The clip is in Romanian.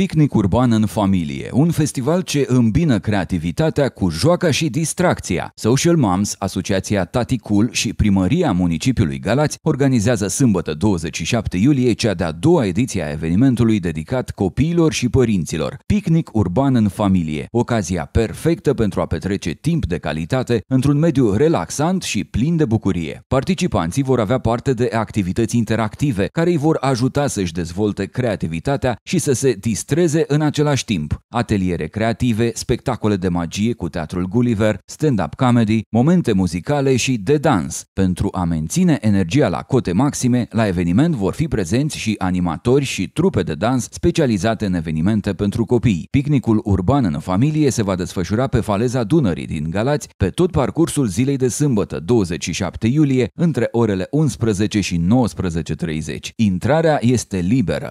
Picnic urban în familie, un festival ce îmbină creativitatea cu joaca și distracția. Social Moms, Asociația Tati Cool și Primăria Municipiului Galați organizează sâmbătă 27 iulie cea de-a doua ediție a evenimentului dedicat copiilor și părinților. Picnic urban în familie, ocazia perfectă pentru a petrece timp de calitate într-un mediu relaxant și plin de bucurie. Participanții vor avea parte de activități interactive care îi vor ajuta să-și dezvolte creativitatea și să se distreze distreze în același timp ateliere creative, spectacole de magie cu teatrul Gulliver, stand-up comedy, momente muzicale și de dans. Pentru a menține energia la cote maxime, la eveniment vor fi prezenți și animatori și trupe de dans specializate în evenimente pentru copii. Picnicul urban în familie se va desfășura pe faleza Dunării din Galați pe tot parcursul zilei de sâmbătă, 27 iulie, între orele 11 și 19.30. Intrarea este liberă.